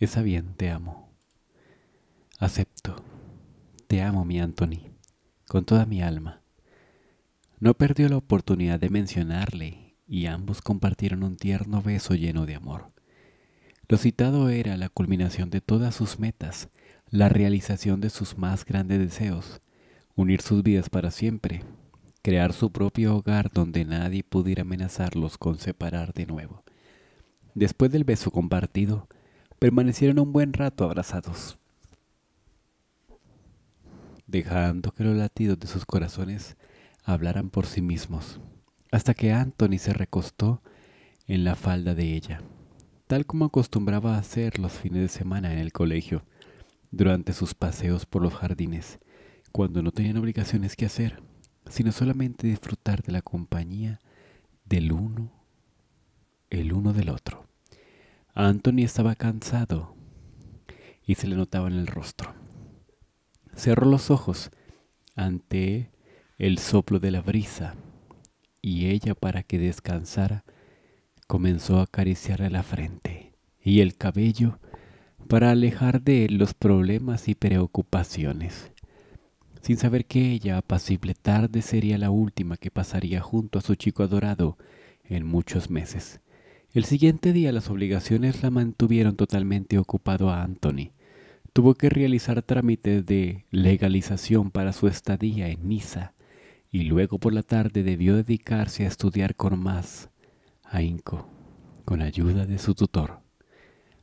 Está bien, te amo. Acepto. Te amo, mi Anthony, con toda mi alma. No perdió la oportunidad de mencionarle y ambos compartieron un tierno beso lleno de amor. Lo citado era la culminación de todas sus metas, la realización de sus más grandes deseos, unir sus vidas para siempre, crear su propio hogar donde nadie pudiera amenazarlos con separar de nuevo. Después del beso compartido, permanecieron un buen rato abrazados, dejando que los latidos de sus corazones hablaran por sí mismos, hasta que Anthony se recostó en la falda de ella, tal como acostumbraba a hacer los fines de semana en el colegio, durante sus paseos por los jardines, cuando no tenían obligaciones que hacer, sino solamente disfrutar de la compañía de Anthony estaba cansado y se le notaba en el rostro. Cerró los ojos ante el soplo de la brisa y ella para que descansara comenzó a acariciarle la frente y el cabello para alejar de él los problemas y preocupaciones, sin saber que ella apacible tarde sería la última que pasaría junto a su chico adorado en muchos meses. El siguiente día las obligaciones la mantuvieron totalmente ocupado a Anthony. Tuvo que realizar trámites de legalización para su estadía en Niza y luego por la tarde debió dedicarse a estudiar con más ahínco, con ayuda de su tutor.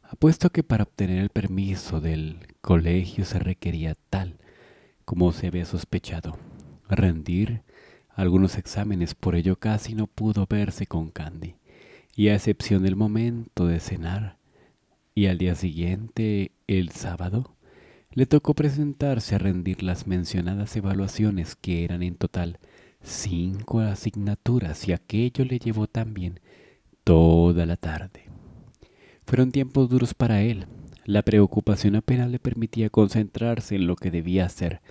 Apuesto que para obtener el permiso del colegio se requería tal, como se había sospechado, rendir algunos exámenes, por ello casi no pudo verse con Candy y a excepción del momento de cenar. Y al día siguiente, el sábado, le tocó presentarse a rendir las mencionadas evaluaciones que eran en total cinco asignaturas y aquello le llevó también toda la tarde. Fueron tiempos duros para él. La preocupación apenas le permitía concentrarse en lo que debía hacer.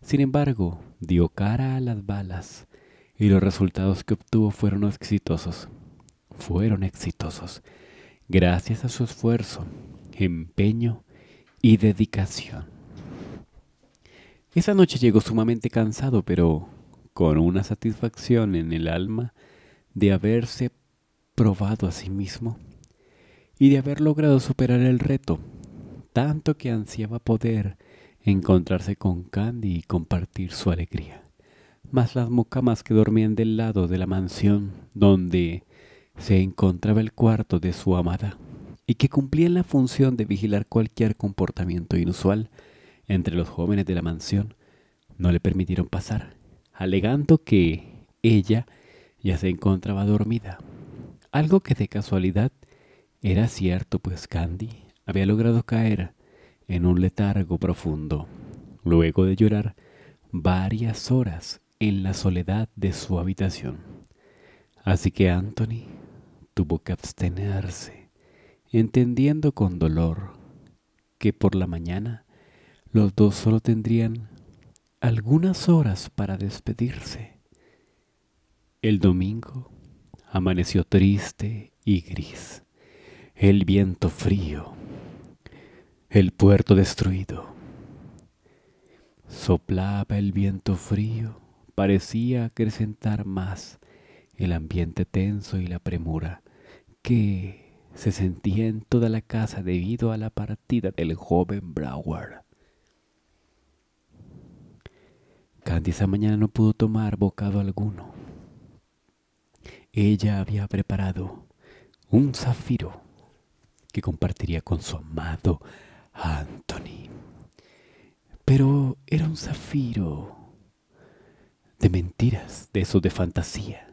Sin embargo, dio cara a las balas y los resultados que obtuvo fueron exitosos fueron exitosos gracias a su esfuerzo, empeño y dedicación. Esa noche llegó sumamente cansado, pero con una satisfacción en el alma de haberse probado a sí mismo y de haber logrado superar el reto, tanto que ansiaba poder encontrarse con Candy y compartir su alegría. Mas las mocamas que dormían del lado de la mansión donde se encontraba el cuarto de su amada y que cumplían la función de vigilar cualquier comportamiento inusual entre los jóvenes de la mansión, no le permitieron pasar, alegando que ella ya se encontraba dormida. Algo que de casualidad era cierto, pues Candy había logrado caer en un letargo profundo, luego de llorar varias horas en la soledad de su habitación. Así que Anthony tuvo que abstenerse, entendiendo con dolor que por la mañana los dos solo tendrían algunas horas para despedirse. El domingo amaneció triste y gris, el viento frío, el puerto destruido. Soplaba el viento frío, parecía acrecentar más el ambiente tenso y la premura que se sentía en toda la casa debido a la partida del joven Broward. Candy esa mañana no pudo tomar bocado alguno. Ella había preparado un zafiro que compartiría con su amado Anthony. Pero era un zafiro de mentiras, de eso de fantasía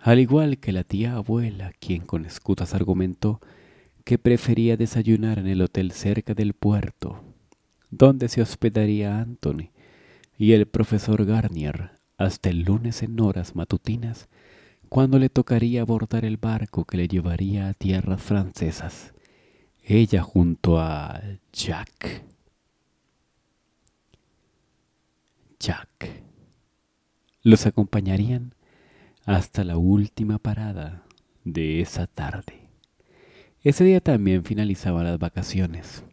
al igual que la tía abuela, quien con escutas argumentó que prefería desayunar en el hotel cerca del puerto, donde se hospedaría Anthony y el profesor Garnier hasta el lunes en horas matutinas, cuando le tocaría abordar el barco que le llevaría a tierras francesas, ella junto a Jack. Jack. Los acompañarían hasta la última parada de esa tarde. Ese día también finalizaban las vacaciones.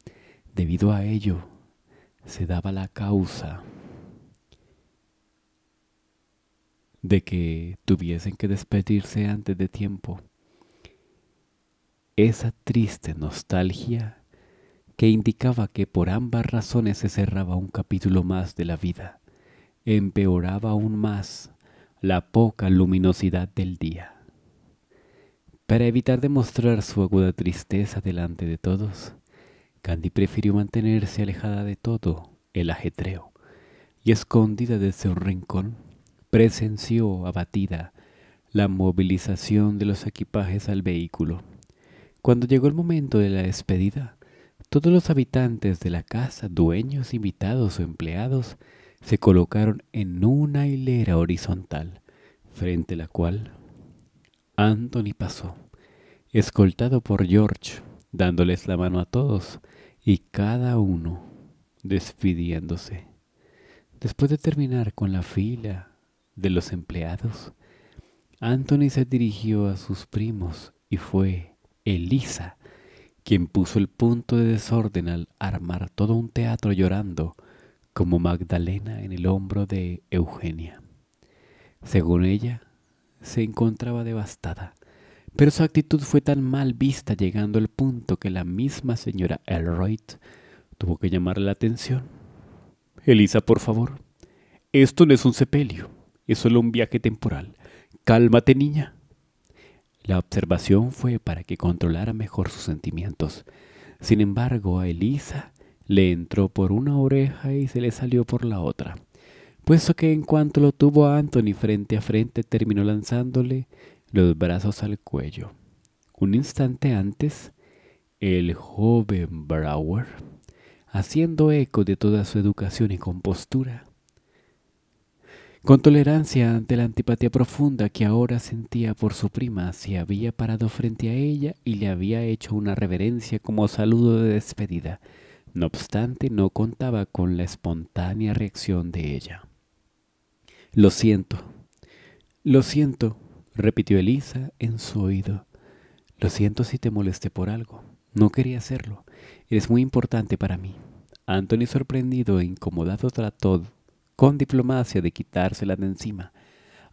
Debido a ello, se daba la causa de que tuviesen que despedirse antes de tiempo. Esa triste nostalgia que indicaba que por ambas razones se cerraba un capítulo más de la vida, empeoraba aún más la poca luminosidad del día. Para evitar demostrar su aguda tristeza delante de todos, Candy prefirió mantenerse alejada de todo el ajetreo y escondida desde un rincón, presenció abatida la movilización de los equipajes al vehículo. Cuando llegó el momento de la despedida, todos los habitantes de la casa, dueños, invitados o empleados, se colocaron en una hilera horizontal, frente a la cual Anthony pasó, escoltado por George, dándoles la mano a todos y cada uno despidiéndose. Después de terminar con la fila de los empleados, Anthony se dirigió a sus primos y fue Elisa quien puso el punto de desorden al armar todo un teatro llorando como Magdalena en el hombro de Eugenia. Según ella, se encontraba devastada, pero su actitud fue tan mal vista llegando al punto que la misma señora Elroyd tuvo que llamar la atención. Elisa, por favor, esto no es un sepelio, es solo un viaje temporal. Cálmate, niña. La observación fue para que controlara mejor sus sentimientos. Sin embargo, a Elisa le entró por una oreja y se le salió por la otra, puesto que en cuanto lo tuvo a Anthony frente a frente terminó lanzándole los brazos al cuello. Un instante antes, el joven Brower, haciendo eco de toda su educación y compostura, con tolerancia ante la antipatía profunda que ahora sentía por su prima, se había parado frente a ella y le había hecho una reverencia como saludo de despedida. No obstante, no contaba con la espontánea reacción de ella. Lo siento, lo siento, repitió Elisa en su oído. Lo siento si te molesté por algo. No quería hacerlo. Eres muy importante para mí. Anthony, sorprendido e incomodado, trató con diplomacia de quitársela de encima,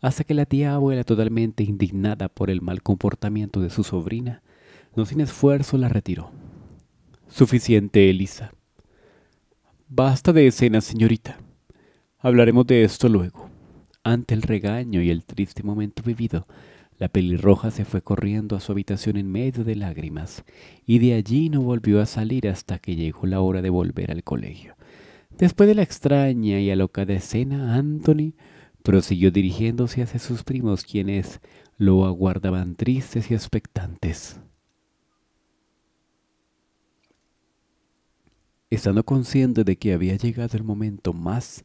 hasta que la tía abuela, totalmente indignada por el mal comportamiento de su sobrina, no sin esfuerzo la retiró. Suficiente, Elisa. Basta de escenas, señorita. Hablaremos de esto luego. Ante el regaño y el triste momento vivido, la pelirroja se fue corriendo a su habitación en medio de lágrimas, y de allí no volvió a salir hasta que llegó la hora de volver al colegio. Después de la extraña y alocada escena, Anthony prosiguió dirigiéndose hacia sus primos, quienes lo aguardaban tristes y expectantes. estando consciente de que había llegado el momento más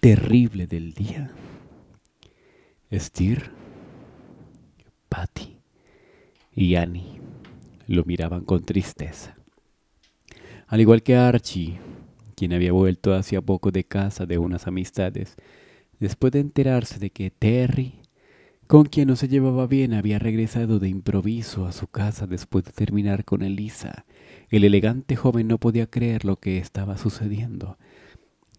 terrible del día. Stir, Patty y Annie lo miraban con tristeza. Al igual que Archie, quien había vuelto hacía poco de casa de unas amistades, después de enterarse de que Terry, con quien no se llevaba bien, había regresado de improviso a su casa después de terminar con Elisa el elegante joven no podía creer lo que estaba sucediendo.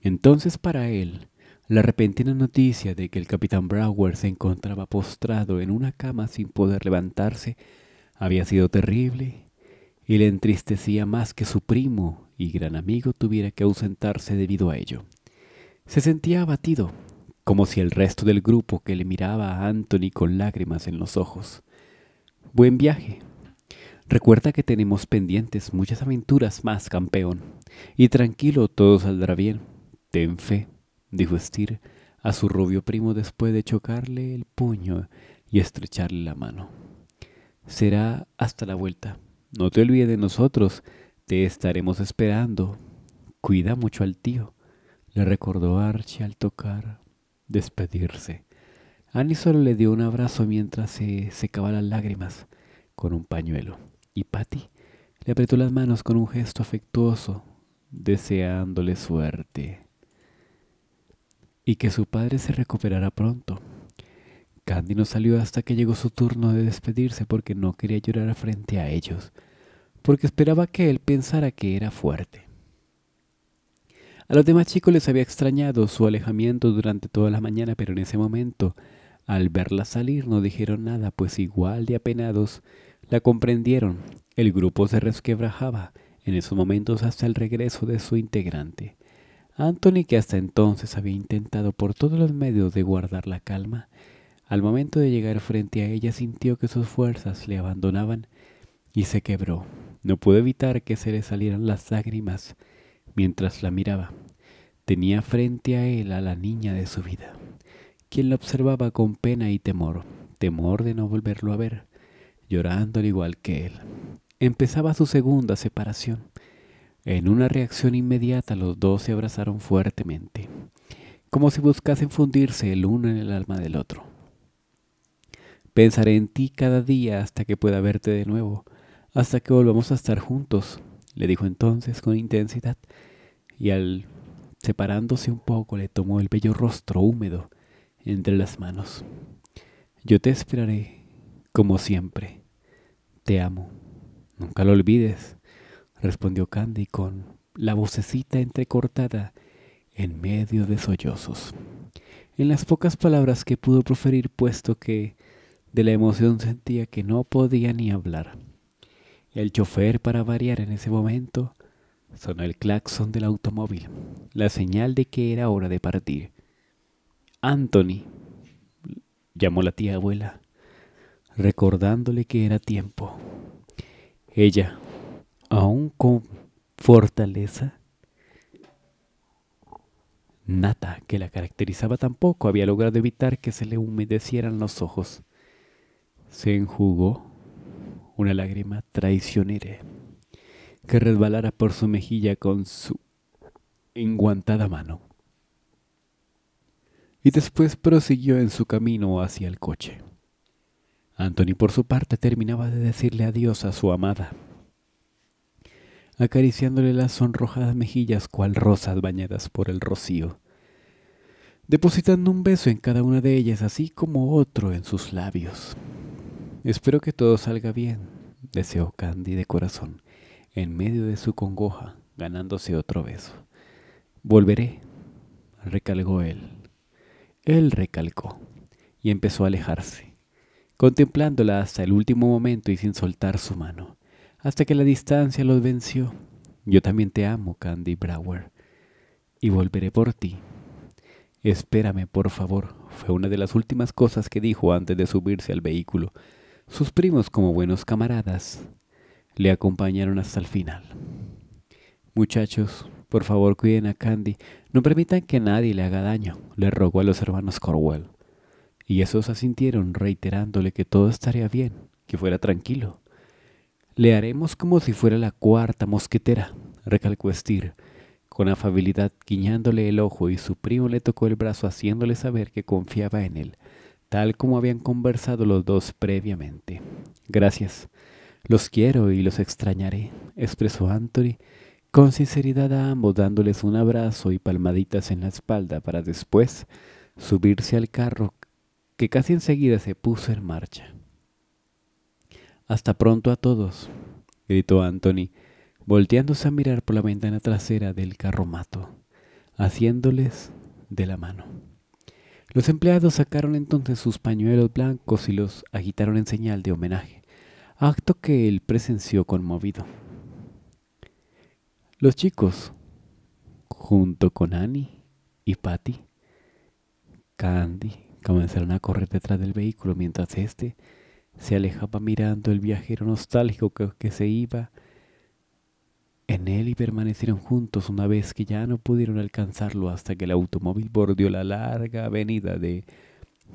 Entonces para él, la repentina noticia de que el capitán Brower se encontraba postrado en una cama sin poder levantarse había sido terrible y le entristecía más que su primo y gran amigo tuviera que ausentarse debido a ello. Se sentía abatido, como si el resto del grupo que le miraba a Anthony con lágrimas en los ojos. Buen viaje, Recuerda que tenemos pendientes muchas aventuras más, campeón. Y tranquilo, todo saldrá bien. Ten fe, dijo Stir a su rubio primo después de chocarle el puño y estrecharle la mano. Será hasta la vuelta. No te olvides de nosotros. Te estaremos esperando. Cuida mucho al tío, le recordó Archie al tocar despedirse. Annie solo le dio un abrazo mientras se secaba las lágrimas con un pañuelo y Patty le apretó las manos con un gesto afectuoso, deseándole suerte. Y que su padre se recuperara pronto. Candy no salió hasta que llegó su turno de despedirse porque no quería llorar frente a ellos, porque esperaba que él pensara que era fuerte. A los demás chicos les había extrañado su alejamiento durante toda la mañana, pero en ese momento, al verla salir, no dijeron nada, pues igual de apenados la comprendieron. El grupo se resquebrajaba en esos momentos hasta el regreso de su integrante. Anthony, que hasta entonces había intentado por todos los medios de guardar la calma, al momento de llegar frente a ella sintió que sus fuerzas le abandonaban y se quebró. No pudo evitar que se le salieran las lágrimas mientras la miraba. Tenía frente a él a la niña de su vida, quien la observaba con pena y temor, temor de no volverlo a ver, llorando al igual que él. Empezaba su segunda separación. En una reacción inmediata los dos se abrazaron fuertemente, como si buscasen fundirse el uno en el alma del otro. Pensaré en ti cada día hasta que pueda verte de nuevo, hasta que volvamos a estar juntos, le dijo entonces con intensidad, y al separándose un poco le tomó el bello rostro húmedo entre las manos. Yo te esperaré como siempre, te amo. Nunca lo olvides, respondió Candy con la vocecita entrecortada en medio de sollozos. En las pocas palabras que pudo proferir, puesto que de la emoción sentía que no podía ni hablar. El chofer, para variar en ese momento, sonó el claxon del automóvil, la señal de que era hora de partir. Anthony, llamó la tía abuela, recordándole que era tiempo. Ella, aún con fortaleza nata que la caracterizaba tampoco, había logrado evitar que se le humedecieran los ojos. Se enjugó una lágrima traicionera que resbalara por su mejilla con su enguantada mano. Y después prosiguió en su camino hacia el coche. Anthony, por su parte, terminaba de decirle adiós a su amada, acariciándole las sonrojadas mejillas cual rosas bañadas por el rocío, depositando un beso en cada una de ellas, así como otro en sus labios. Espero que todo salga bien, deseó Candy de corazón, en medio de su congoja, ganándose otro beso. Volveré, recalcó él. Él recalcó y empezó a alejarse contemplándola hasta el último momento y sin soltar su mano, hasta que la distancia los venció. Yo también te amo, Candy Brower, y volveré por ti. Espérame, por favor, fue una de las últimas cosas que dijo antes de subirse al vehículo. Sus primos, como buenos camaradas, le acompañaron hasta el final. Muchachos, por favor cuiden a Candy, no permitan que nadie le haga daño, le rogó a los hermanos Corwell y esos asintieron reiterándole que todo estaría bien, que fuera tranquilo. Le haremos como si fuera la cuarta mosquetera, recalcó Estir, con afabilidad guiñándole el ojo y su primo le tocó el brazo haciéndole saber que confiaba en él, tal como habían conversado los dos previamente. Gracias. Los quiero y los extrañaré, expresó Anthony con sinceridad a ambos dándoles un abrazo y palmaditas en la espalda para después subirse al carro que casi enseguida se puso en marcha. Hasta pronto a todos, gritó Anthony, volteándose a mirar por la ventana trasera del carromato, haciéndoles de la mano. Los empleados sacaron entonces sus pañuelos blancos y los agitaron en señal de homenaje, acto que él presenció conmovido. Los chicos, junto con Annie y Patty, Candy, comenzaron a correr detrás del vehículo mientras éste se alejaba mirando el viajero nostálgico que, que se iba en él y permanecieron juntos una vez que ya no pudieron alcanzarlo hasta que el automóvil bordeó la larga avenida de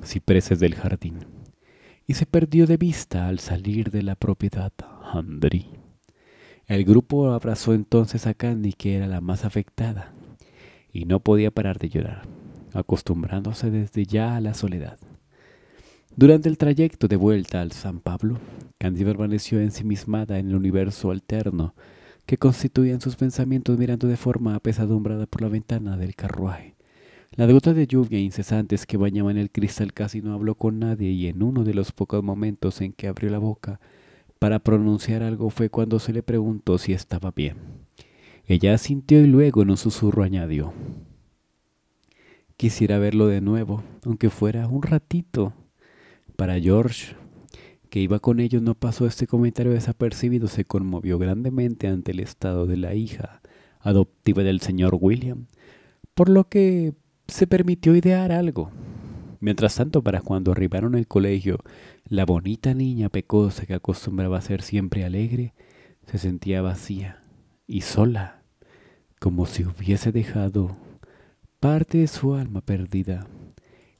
cipreses del jardín y se perdió de vista al salir de la propiedad Andri. El grupo abrazó entonces a Candy, que era la más afectada, y no podía parar de llorar acostumbrándose desde ya a la soledad. Durante el trayecto de vuelta al San Pablo, Candy permaneció ensimismada en el universo alterno que constituían sus pensamientos mirando de forma apesadumbrada por la ventana del carruaje. La gota de lluvia incesantes que bañaban el cristal casi no habló con nadie y en uno de los pocos momentos en que abrió la boca para pronunciar algo fue cuando se le preguntó si estaba bien. Ella asintió y luego en un susurro añadió Quisiera verlo de nuevo, aunque fuera un ratito. Para George, que iba con ellos, no pasó este comentario desapercibido. Se conmovió grandemente ante el estado de la hija adoptiva del señor William, por lo que se permitió idear algo. Mientras tanto, para cuando arribaron al colegio, la bonita niña pecosa que acostumbraba a ser siempre alegre, se sentía vacía y sola, como si hubiese dejado parte de su alma perdida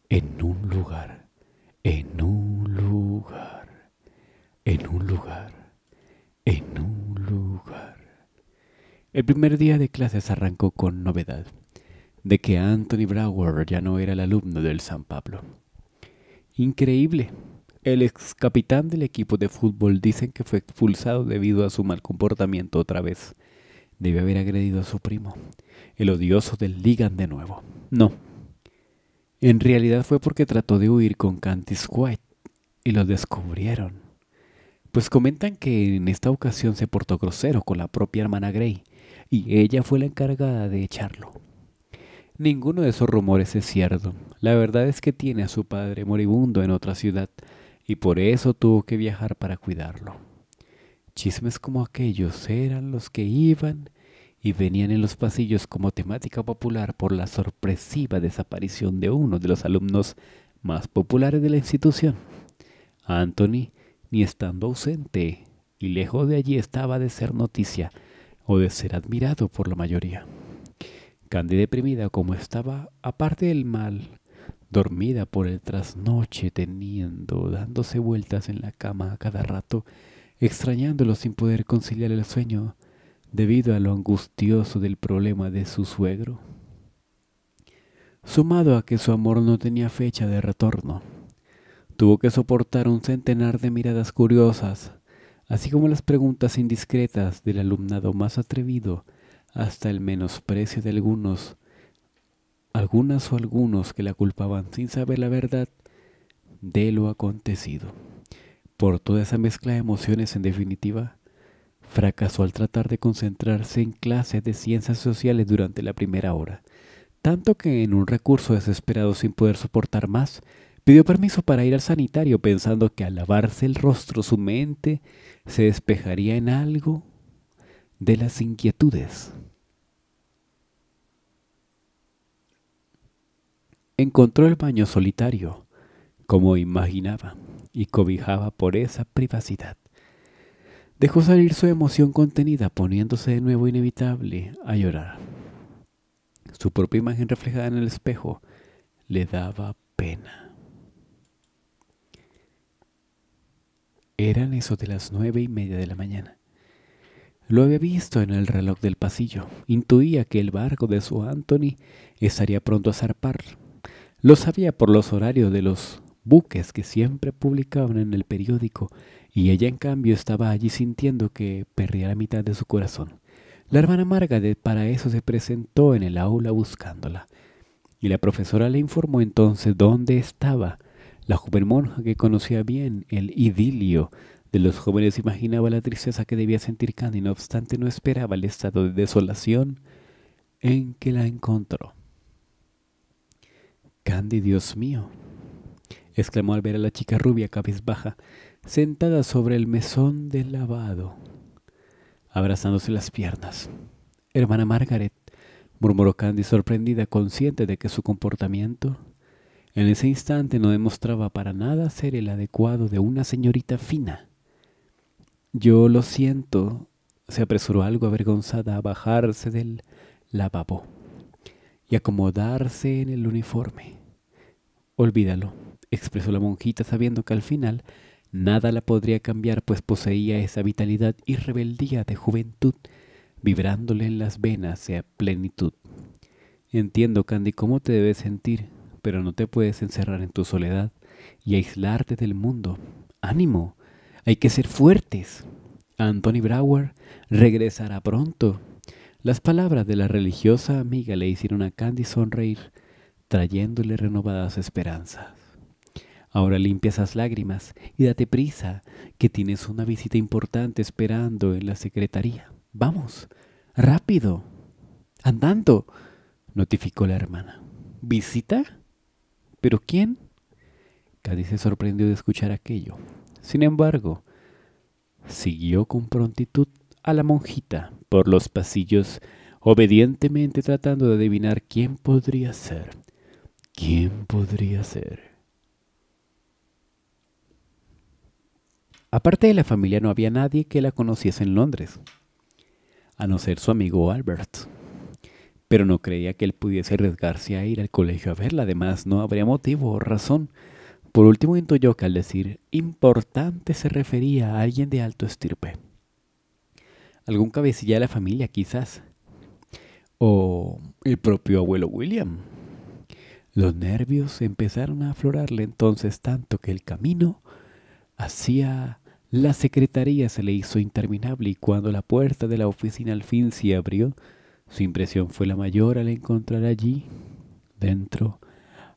en un lugar, en un lugar, en un lugar, en un lugar. El primer día de clases arrancó con novedad, de que Anthony Brower ya no era el alumno del San Pablo. Increíble. El ex capitán del equipo de fútbol dicen que fue expulsado debido a su mal comportamiento otra vez. Debe haber agredido a su primo. El odioso del Ligan de nuevo. No. En realidad fue porque trató de huir con Cantis White y lo descubrieron. Pues comentan que en esta ocasión se portó grosero con la propia hermana Grey y ella fue la encargada de echarlo. Ninguno de esos rumores es cierto. La verdad es que tiene a su padre moribundo en otra ciudad y por eso tuvo que viajar para cuidarlo. Chismes como aquellos eran los que iban y venían en los pasillos como temática popular por la sorpresiva desaparición de uno de los alumnos más populares de la institución. Anthony, ni estando ausente y lejos de allí, estaba de ser noticia o de ser admirado por la mayoría. Candy, deprimida como estaba, aparte del mal, dormida por el trasnoche, teniendo, dándose vueltas en la cama a cada rato, extrañándolo sin poder conciliar el sueño debido a lo angustioso del problema de su suegro. Sumado a que su amor no tenía fecha de retorno, tuvo que soportar un centenar de miradas curiosas, así como las preguntas indiscretas del alumnado más atrevido, hasta el menosprecio de algunos, algunas o algunos que la culpaban sin saber la verdad de lo acontecido. Por toda esa mezcla de emociones, en definitiva, fracasó al tratar de concentrarse en clases de ciencias sociales durante la primera hora, tanto que en un recurso desesperado sin poder soportar más, pidió permiso para ir al sanitario pensando que al lavarse el rostro su mente se despejaría en algo de las inquietudes. Encontró el baño solitario, como imaginaba y cobijaba por esa privacidad. Dejó salir su emoción contenida, poniéndose de nuevo inevitable a llorar. Su propia imagen reflejada en el espejo le daba pena. Eran eso de las nueve y media de la mañana. Lo había visto en el reloj del pasillo. Intuía que el barco de su Anthony estaría pronto a zarpar. Lo sabía por los horarios de los buques que siempre publicaban en el periódico, y ella en cambio estaba allí sintiendo que perdía la mitad de su corazón. La hermana Margaret para eso se presentó en el aula buscándola, y la profesora le informó entonces dónde estaba. La joven monja que conocía bien el idilio de los jóvenes imaginaba la tristeza que debía sentir Candy, no obstante no esperaba el estado de desolación en que la encontró. Candy, Dios mío, exclamó al ver a la chica rubia cabizbaja, sentada sobre el mesón del lavado, abrazándose las piernas. Hermana Margaret, murmuró Candy sorprendida, consciente de que su comportamiento en ese instante no demostraba para nada ser el adecuado de una señorita fina. Yo lo siento, se apresuró algo avergonzada a bajarse del lavabo y acomodarse en el uniforme. Olvídalo expresó la monjita sabiendo que al final nada la podría cambiar, pues poseía esa vitalidad y rebeldía de juventud, vibrándole en las venas a plenitud. Entiendo, Candy, cómo te debes sentir, pero no te puedes encerrar en tu soledad y aislarte del mundo. Ánimo, hay que ser fuertes. Anthony Brower regresará pronto. Las palabras de la religiosa amiga le hicieron a Candy sonreír, trayéndole renovadas esperanzas. Ahora limpia esas lágrimas y date prisa, que tienes una visita importante esperando en la secretaría. Vamos, rápido, andando, notificó la hermana. ¿Visita? ¿Pero quién? Cádiz se sorprendió de escuchar aquello. Sin embargo, siguió con prontitud a la monjita por los pasillos, obedientemente tratando de adivinar quién podría ser. ¿Quién podría ser? Aparte de la familia no había nadie que la conociese en Londres, a no ser su amigo Albert. Pero no creía que él pudiese arriesgarse a ir al colegio a verla, además no habría motivo o razón. Por último intuyó que al decir importante se refería a alguien de alto estirpe. Algún cabecilla de la familia quizás. O el propio abuelo William. Los nervios empezaron a aflorarle entonces tanto que el camino hacía la secretaría se le hizo interminable y cuando la puerta de la oficina al fin se abrió, su impresión fue la mayor al encontrar allí, dentro,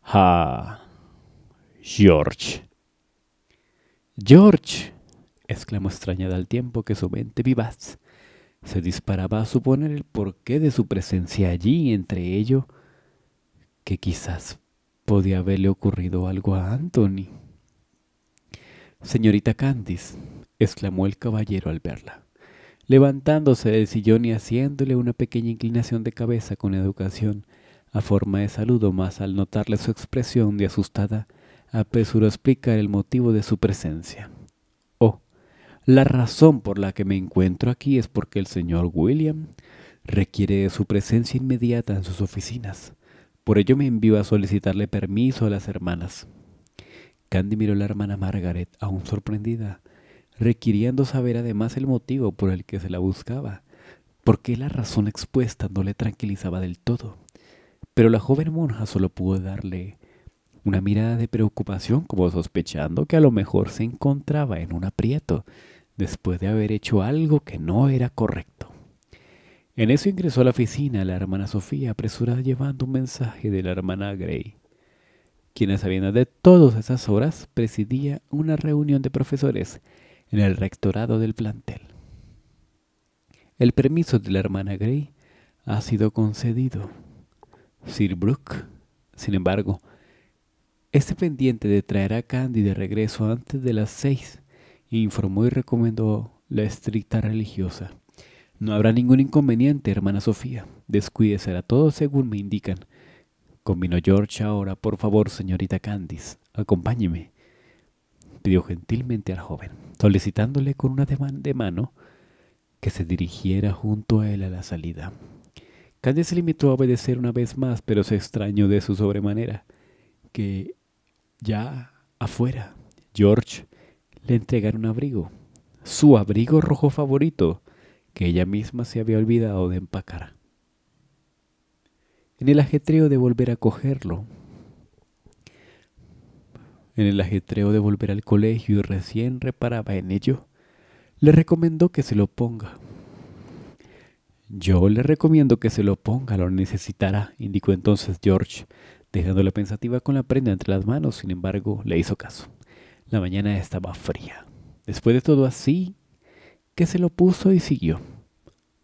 a George. George, exclamó extrañada al tiempo que su mente vivaz se disparaba a suponer el porqué de su presencia allí, entre ello que quizás podía haberle ocurrido algo a Anthony. Señorita Candice, exclamó el caballero al verla, levantándose del sillón y haciéndole una pequeña inclinación de cabeza con educación, a forma de saludo, mas al notarle su expresión de asustada, apresuró a explicar el motivo de su presencia. Oh, la razón por la que me encuentro aquí es porque el señor William requiere de su presencia inmediata en sus oficinas. Por ello me envío a solicitarle permiso a las hermanas. Candy miró a la hermana Margaret, aún sorprendida, requiriendo saber además el motivo por el que se la buscaba, porque la razón expuesta no le tranquilizaba del todo. Pero la joven monja solo pudo darle una mirada de preocupación, como sospechando que a lo mejor se encontraba en un aprieto después de haber hecho algo que no era correcto. En eso ingresó a la oficina la hermana Sofía, apresurada llevando un mensaje de la hermana Grey quienes a de todas esas horas presidía una reunión de profesores en el rectorado del plantel. El permiso de la hermana Gray ha sido concedido. Sir Brooke, sin embargo, este pendiente de traer a Candy de regreso antes de las seis, informó y recomendó la estricta religiosa. No habrá ningún inconveniente, hermana Sofía. Descuide será todo según me indican. Combinó George ahora. Por favor, señorita Candice, acompáñeme. Pidió gentilmente al joven, solicitándole con una demanda de mano que se dirigiera junto a él a la salida. Candice se limitó a obedecer una vez más, pero se extrañó de su sobremanera, que ya afuera George le entregara un abrigo, su abrigo rojo favorito, que ella misma se había olvidado de empacar en el ajetreo de volver a cogerlo, en el ajetreo de volver al colegio y recién reparaba en ello, le recomendó que se lo ponga. Yo le recomiendo que se lo ponga, lo necesitará, indicó entonces George, dejándola pensativa con la prenda entre las manos. Sin embargo, le hizo caso. La mañana estaba fría. Después de todo así, que se lo puso y siguió.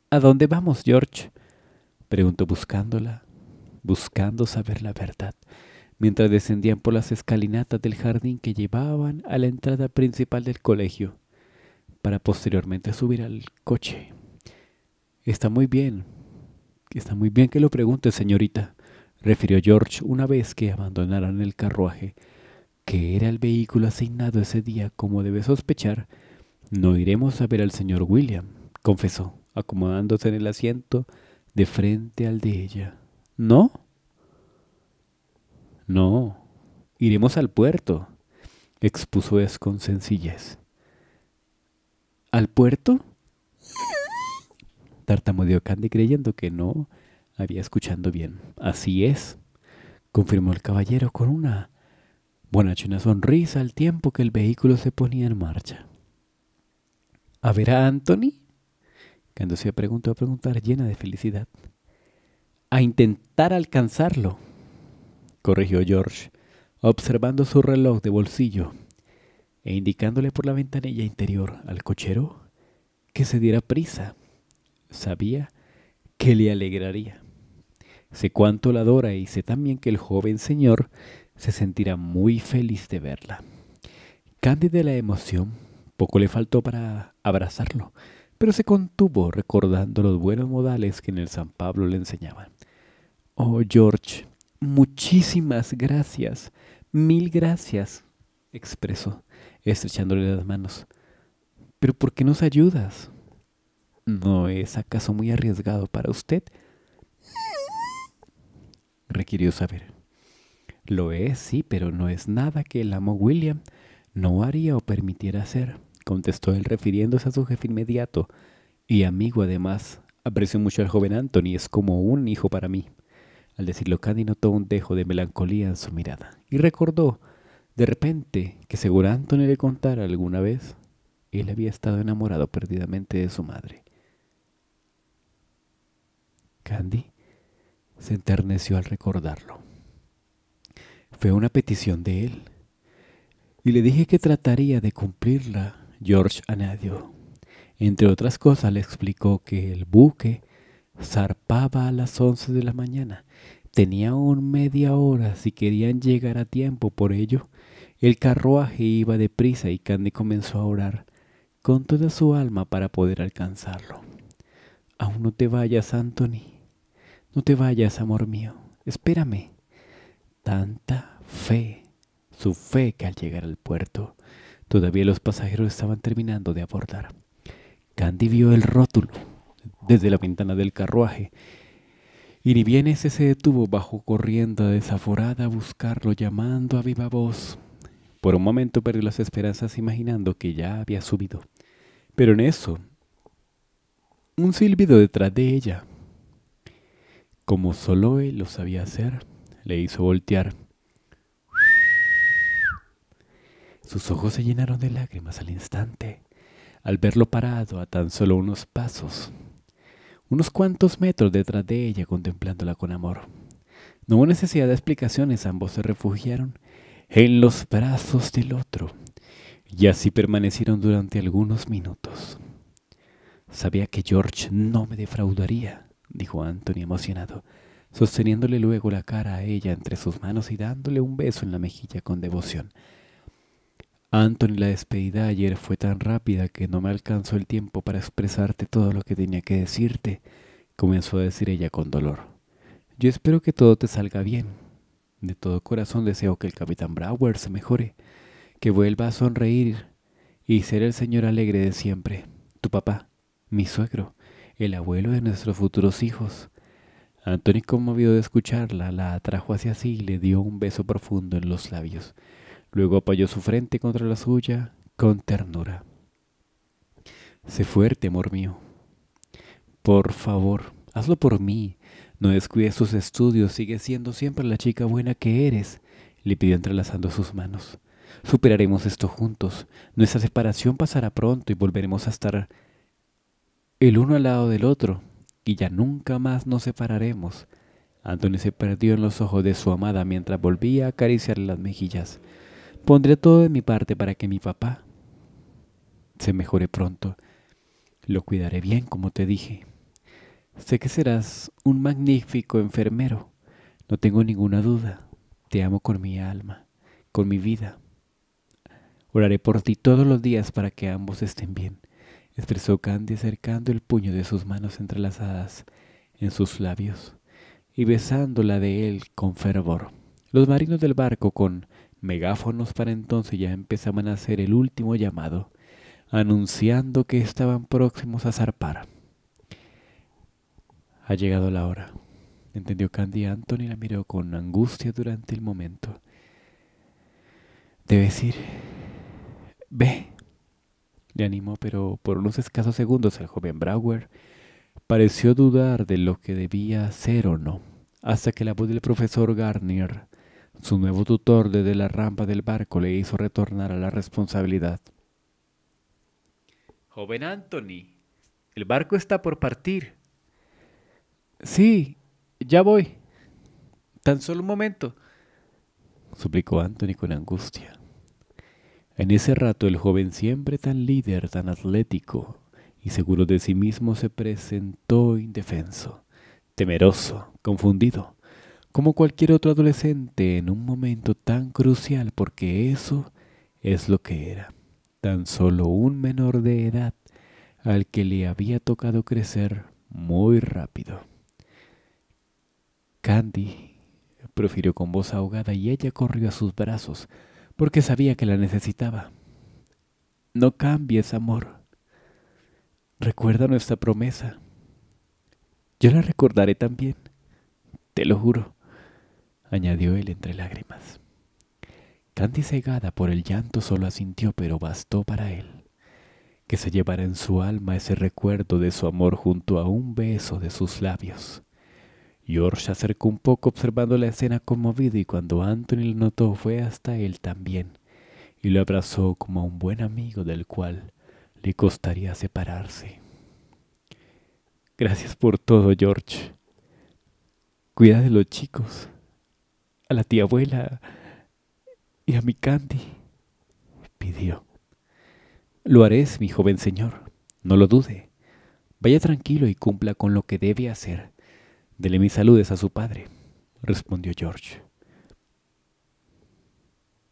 ¿A dónde vamos, George? preguntó buscándola buscando saber la verdad, mientras descendían por las escalinatas del jardín que llevaban a la entrada principal del colegio, para posteriormente subir al coche. Está muy bien, está muy bien que lo pregunte, señorita, refirió George una vez que abandonaron el carruaje, que era el vehículo asignado ese día, como debe sospechar. No iremos a ver al señor William, confesó, acomodándose en el asiento de frente al de ella. ¿No? No, iremos al puerto, expuso Es con sencillez. ¿Al puerto? Tartamudeó Candy creyendo que no había escuchado bien. Así es, confirmó el caballero con una buena china sonrisa al tiempo que el vehículo se ponía en marcha. ¿A ver a Anthony? Candy se preguntó a preguntar llena de felicidad a intentar alcanzarlo, corrigió George, observando su reloj de bolsillo e indicándole por la ventanilla interior al cochero que se diera prisa. Sabía que le alegraría. Sé cuánto la adora y sé también que el joven señor se sentirá muy feliz de verla. Cándida la emoción, poco le faltó para abrazarlo, pero se contuvo recordando los buenos modales que en el San Pablo le enseñaban. Oh, George, muchísimas gracias. Mil gracias, expresó, estrechándole las manos. Pero ¿por qué nos ayudas? ¿No es acaso muy arriesgado para usted? Requirió saber. Lo es, sí, pero no es nada que el amo William no haría o permitiera hacer, contestó él refiriéndose a su jefe inmediato. Y amigo, además, aprecio mucho al joven Anthony, es como un hijo para mí. Al decirlo, Candy notó un dejo de melancolía en su mirada y recordó de repente que seguro Anthony le contara alguna vez él había estado enamorado perdidamente de su madre. Candy se enterneció al recordarlo. Fue una petición de él y le dije que trataría de cumplirla, George añadió. Entre otras cosas le explicó que el buque zarpaba a las 11 de la mañana. Tenía aún media hora si querían llegar a tiempo, por ello el carruaje iba deprisa y Candy comenzó a orar con toda su alma para poder alcanzarlo. Aún no te vayas, Anthony. No te vayas, amor mío. Espérame. Tanta fe, su fe que al llegar al puerto, todavía los pasajeros estaban terminando de abordar. Candy vio el rótulo desde la ventana del carruaje. y ni bien ese se detuvo bajo corriendo desaforada a buscarlo, llamando a viva voz. Por un momento perdió las esperanzas imaginando que ya había subido. Pero en eso, un silbido detrás de ella, como solo él lo sabía hacer, le hizo voltear. Sus ojos se llenaron de lágrimas al instante, al verlo parado a tan solo unos pasos unos cuantos metros detrás de ella contemplándola con amor. No hubo necesidad de explicaciones, ambos se refugiaron en los brazos del otro y así permanecieron durante algunos minutos. Sabía que George no me defraudaría, dijo Anthony emocionado, sosteniéndole luego la cara a ella entre sus manos y dándole un beso en la mejilla con devoción. «Antony, la despedida ayer fue tan rápida que no me alcanzó el tiempo para expresarte todo lo que tenía que decirte, comenzó a decir ella con dolor. Yo espero que todo te salga bien. De todo corazón deseo que el capitán Brower se mejore, que vuelva a sonreír y ser el señor alegre de siempre. Tu papá, mi suegro, el abuelo de nuestros futuros hijos. Anthony, conmovido de escucharla, la atrajo hacia sí y le dio un beso profundo en los labios. Luego apoyó su frente contra la suya con ternura. Sé fuerte, amor mío. Por favor, hazlo por mí. No descuides tus estudios, sigue siendo siempre la chica buena que eres, le pidió entrelazando sus manos. Superaremos esto juntos. Nuestra separación pasará pronto y volveremos a estar el uno al lado del otro, y ya nunca más nos separaremos. Antonio se perdió en los ojos de su amada mientras volvía a acariciarle las mejillas. Pondré todo de mi parte para que mi papá se mejore pronto. Lo cuidaré bien, como te dije. Sé que serás un magnífico enfermero. No tengo ninguna duda. Te amo con mi alma, con mi vida. Oraré por ti todos los días para que ambos estén bien, expresó Candy acercando el puño de sus manos entrelazadas en sus labios y besándola de él con fervor. Los marinos del barco, con megáfonos para entonces ya empezaban a hacer el último llamado, anunciando que estaban próximos a zarpar. Ha llegado la hora, entendió Candy. Anthony la miró con angustia durante el momento. Debes decir. Ve. Le animó, pero por unos escasos segundos el joven Brower pareció dudar de lo que debía hacer o no, hasta que la voz del profesor Garnier su nuevo tutor desde la rampa del barco le hizo retornar a la responsabilidad. Joven Anthony, el barco está por partir. Sí, ya voy. Tan solo un momento, suplicó Anthony con angustia. En ese rato el joven, siempre tan líder, tan atlético y seguro de sí mismo, se presentó indefenso, temeroso, confundido como cualquier otro adolescente en un momento tan crucial porque eso es lo que era, tan solo un menor de edad al que le había tocado crecer muy rápido. Candy profirió con voz ahogada y ella corrió a sus brazos porque sabía que la necesitaba. No cambies, amor. Recuerda nuestra promesa. Yo la recordaré también, te lo juro añadió él entre lágrimas. Candy, cegada por el llanto, solo asintió, pero bastó para él que se llevara en su alma ese recuerdo de su amor junto a un beso de sus labios. George se acercó un poco observando la escena conmovido y cuando Anthony lo notó fue hasta él también y lo abrazó como a un buen amigo del cual le costaría separarse. Gracias por todo, George. Cuida de los chicos a la tía abuela y a mi Candy, pidió. Lo haré, mi joven señor, no lo dude. Vaya tranquilo y cumpla con lo que debe hacer. Dele mis saludes a su padre, respondió George.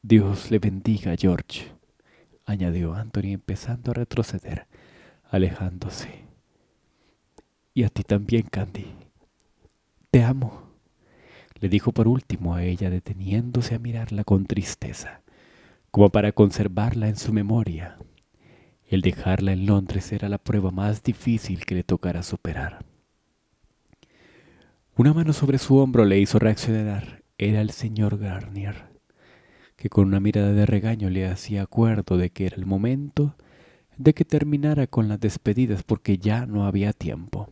Dios le bendiga, George, añadió Anthony empezando a retroceder, alejándose. Y a ti también, Candy. Te amo le dijo por último a ella deteniéndose a mirarla con tristeza, como para conservarla en su memoria. El dejarla en Londres era la prueba más difícil que le tocara superar. Una mano sobre su hombro le hizo reaccionar. Era el señor Garnier, que con una mirada de regaño le hacía acuerdo de que era el momento de que terminara con las despedidas porque ya no había tiempo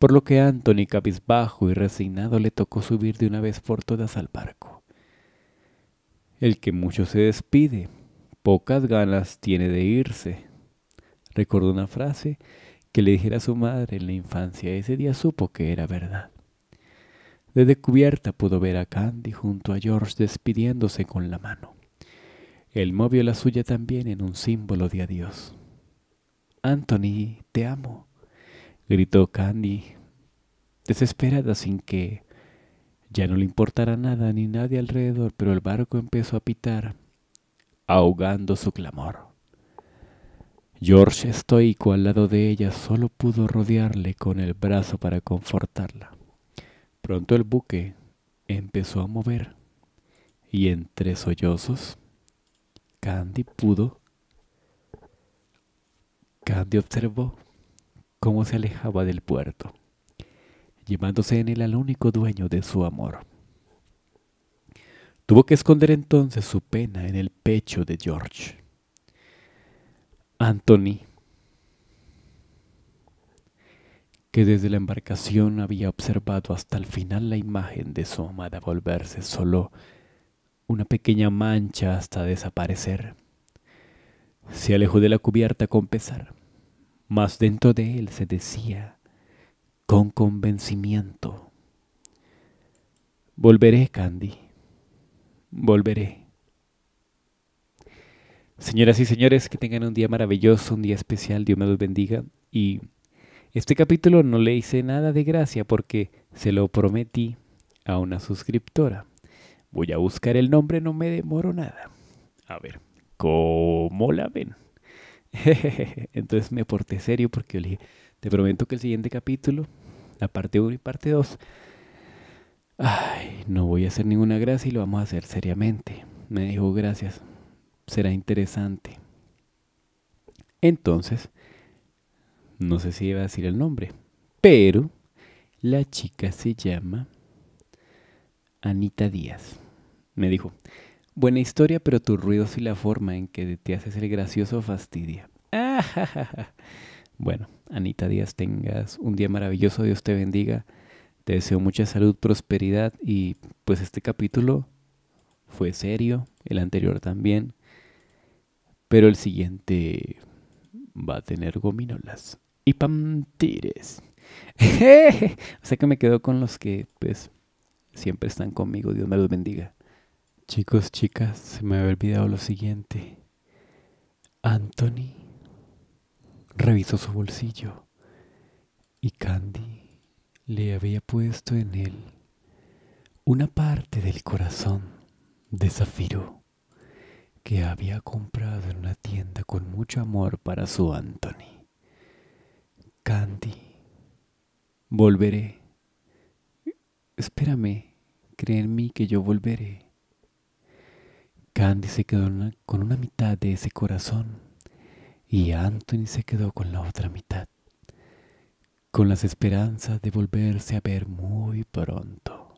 por lo que Anthony, cabizbajo y resignado, le tocó subir de una vez por todas al barco. El que mucho se despide, pocas ganas tiene de irse. Recordó una frase que le dijera su madre en la infancia. Ese día supo que era verdad. De cubierta pudo ver a Candy junto a George despidiéndose con la mano. Él movió la suya también en un símbolo de adiós. Anthony, te amo gritó Candy, desesperada sin que ya no le importara nada ni nadie alrededor, pero el barco empezó a pitar, ahogando su clamor. George, estoico al lado de ella, solo pudo rodearle con el brazo para confortarla. Pronto el buque empezó a mover y entre sollozos, Candy pudo, Candy observó cómo se alejaba del puerto, llevándose en él al único dueño de su amor. Tuvo que esconder entonces su pena en el pecho de George. Anthony, que desde la embarcación había observado hasta el final la imagen de su amada volverse solo una pequeña mancha hasta desaparecer, se alejó de la cubierta con pesar mas dentro de él se decía con convencimiento, volveré, Candy, volveré. Señoras y señores, que tengan un día maravilloso, un día especial, Dios me los bendiga. Y este capítulo no le hice nada de gracia porque se lo prometí a una suscriptora. Voy a buscar el nombre, no me demoro nada. A ver, ¿cómo la ven? Entonces me porté serio porque le dije, te prometo que el siguiente capítulo, la parte 1 y parte 2, ay, no voy a hacer ninguna gracia y lo vamos a hacer seriamente. Me dijo, gracias, será interesante. Entonces, no sé si iba a decir el nombre, pero la chica se llama Anita Díaz. Me dijo, Buena historia, pero tus ruidos y la forma en que te haces el gracioso fastidia. Bueno, Anita Díaz, tengas un día maravilloso, Dios te bendiga. Te deseo mucha salud, prosperidad y pues este capítulo fue serio, el anterior también, pero el siguiente va a tener gominolas y pantires. o sea que me quedo con los que pues siempre están conmigo, Dios me los bendiga. Chicos, chicas, se me había olvidado lo siguiente. Anthony revisó su bolsillo y Candy le había puesto en él una parte del corazón de zafiro que había comprado en una tienda con mucho amor para su Anthony. Candy, volveré. Espérame, cree en mí que yo volveré. Candy se quedó con una mitad de ese corazón y Anthony se quedó con la otra mitad, con las esperanzas de volverse a ver muy pronto.